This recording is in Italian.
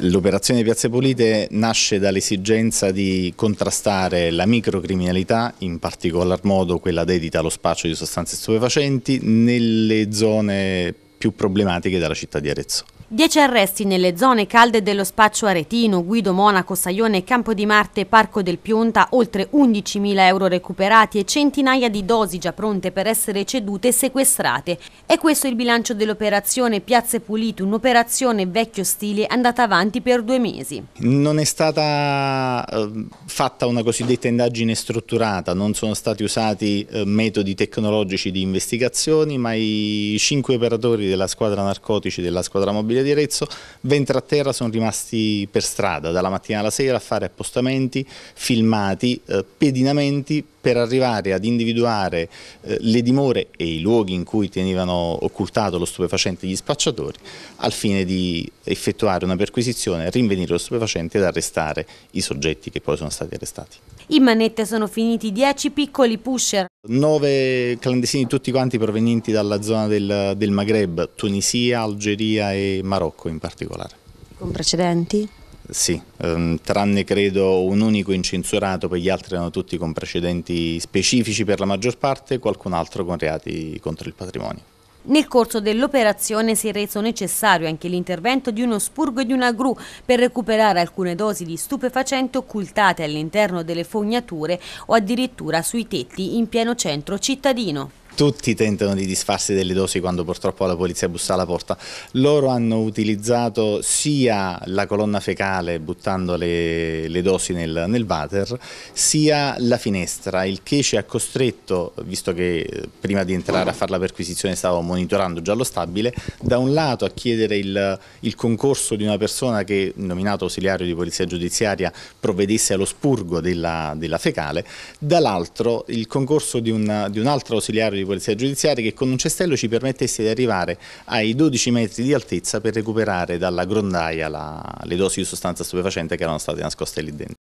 L'operazione Piazze Pulite nasce dall'esigenza di contrastare la microcriminalità, in particolar modo quella dedita allo spaccio di sostanze stupefacenti, nelle zone più problematiche dalla città di Arezzo. Dieci arresti nelle zone calde dello spaccio aretino, Guido Monaco, Saione, Campo di Marte, Parco del Pionta, oltre 11.000 euro recuperati e centinaia di dosi già pronte per essere cedute e sequestrate. E questo è il bilancio dell'operazione Piazze Pulite, un'operazione vecchio stile andata avanti per due mesi. Non è stata eh, fatta una cosiddetta indagine strutturata, non sono stati usati eh, metodi tecnologici di investigazioni, ma i cinque operatori giocatori della squadra narcotici della squadra mobile di Arezzo, ventre a terra sono rimasti per strada dalla mattina alla sera a fare appostamenti, filmati, eh, pedinamenti per arrivare ad individuare eh, le dimore e i luoghi in cui tenevano occultato lo stupefacente gli spacciatori al fine di effettuare una perquisizione, rinvenire lo stupefacente ed arrestare i soggetti che poi sono stati arrestati. In manette sono finiti 10 piccoli pusher. 9 clandestini tutti quanti provenienti dalla zona del, del Maghreb, Tunisia, Algeria e Marocco in particolare. Con precedenti? Sì, ehm, tranne credo un unico incensurato, per gli altri erano tutti con precedenti specifici per la maggior parte, qualcun altro con reati contro il patrimonio. Nel corso dell'operazione si è reso necessario anche l'intervento di uno spurgo e di una gru per recuperare alcune dosi di stupefacente occultate all'interno delle fognature o addirittura sui tetti in pieno centro cittadino tutti tentano di disfarsi delle dosi quando purtroppo la polizia bussa alla porta. Loro hanno utilizzato sia la colonna fecale buttando le, le dosi nel, nel, water, sia la finestra, il che ci ha costretto, visto che eh, prima di entrare a fare la perquisizione stavo monitorando già lo stabile, da un lato a chiedere il, il concorso di una persona che, nominato ausiliario di polizia giudiziaria, provvedesse allo spurgo della, della fecale, dall'altro il concorso di un, di un altro ausiliario di Polizia Giudiziaria che con un cestello ci permettesse di arrivare ai 12 metri di altezza per recuperare dalla grondaia la, le dosi di sostanza stupefacente che erano state nascoste lì dentro.